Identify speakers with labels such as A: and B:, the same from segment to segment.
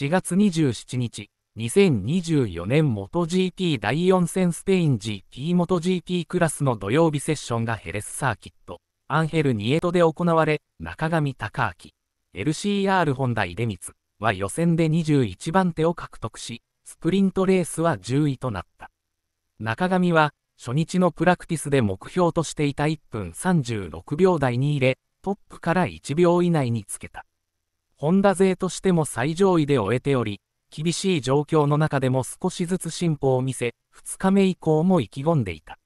A: 4月27日、2024年 MotoGP 第4戦スペイン g p m o t o g p クラスの土曜日セッションがヘレスサーキット、アンヘル・ニエトで行われ、中上隆明、LCR 本田出光は予選で21番手を獲得し、スプリントレースは10位となった。中上は、初日のプラクティスで目標としていた1分36秒台に入れ、トップから1秒以内につけた。ホンダ勢としても最上位で終えており、厳しい状況の中でも少しずつ進歩を見せ、2日目以降も意気込んでいた。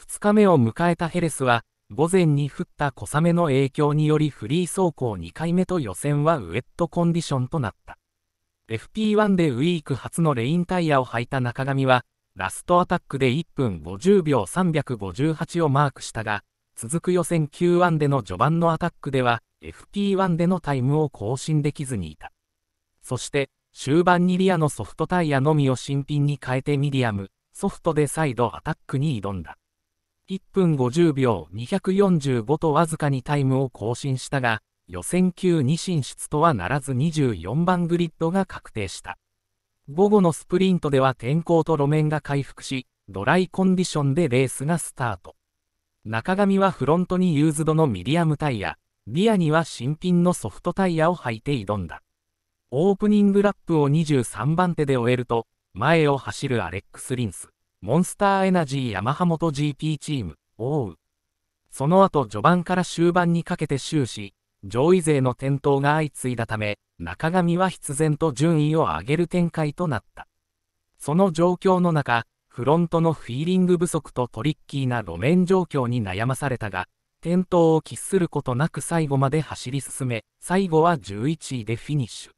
A: 2日目を迎えたヘレスは、午前に降った小雨の影響によりフリー走行2回目と予選はウエットコンディションとなった。FP1 でウィーク初のレインタイヤを履いた中上は、ラストアタックで1分50秒358をマークしたが、続く予選 Q1 での序盤のアタックでは FP1 でのタイムを更新できずにいた。そして終盤にリアのソフトタイヤのみを新品に変えてミディアム、ソフトで再度アタックに挑んだ。1分50秒245とわずかにタイムを更新したが、予選級2進出とはならず24番グリッドが確定した。午後のスプリントでは天候と路面が回復し、ドライコンディションでレースがスタート。中上はフロントにユーズドのミディアムタイヤ、リアには新品のソフトタイヤを履いて挑んだ。オープニングラップを23番手で終えると、前を走るアレックス・リンス、モンスターエナジーヤマモト GP チーム、オウ。その後序盤から終盤にかけて終始、上位勢の転倒が相次いだため、中上は必然と順位を上げる展開となった。その状況の中、フロントのフィーリング不足とトリッキーな路面状況に悩まされたが、転倒を喫することなく最後まで走り進め、最後は11位でフィニッシュ。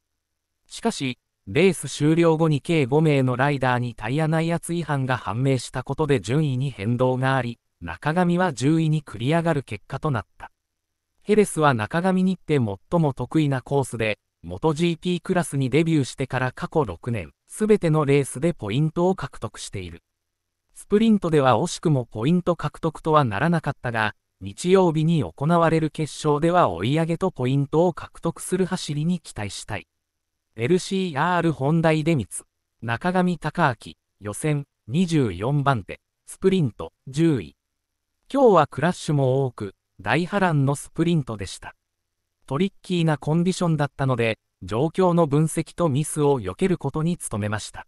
A: しかし、レース終了後に計5名のライダーにタイヤ内圧違反が判明したことで順位に変動があり、中上は10位に繰り上がる結果となった。ヘレスは中上にって最も得意なコースで、MotoGP クラスにデビューしてから過去6年、すべてのレースでポイントを獲得している。スプリントでは惜しくもポイント獲得とはならなかったが、日曜日に行われる決勝では追い上げとポイントを獲得する走りに期待したい。LCR 本題出光、中上隆明、予選24番手、スプリント10位。今日はクラッシュも多く、大波乱のスプリントでした。トリッキーなコンディションだったので、状況の分析とミスを避けることに努めました。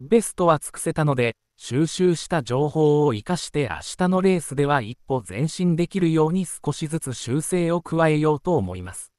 A: ベストは尽くせたので、収集した情報を活かして明日のレースでは一歩前進できるように少しずつ修正を加えようと思います。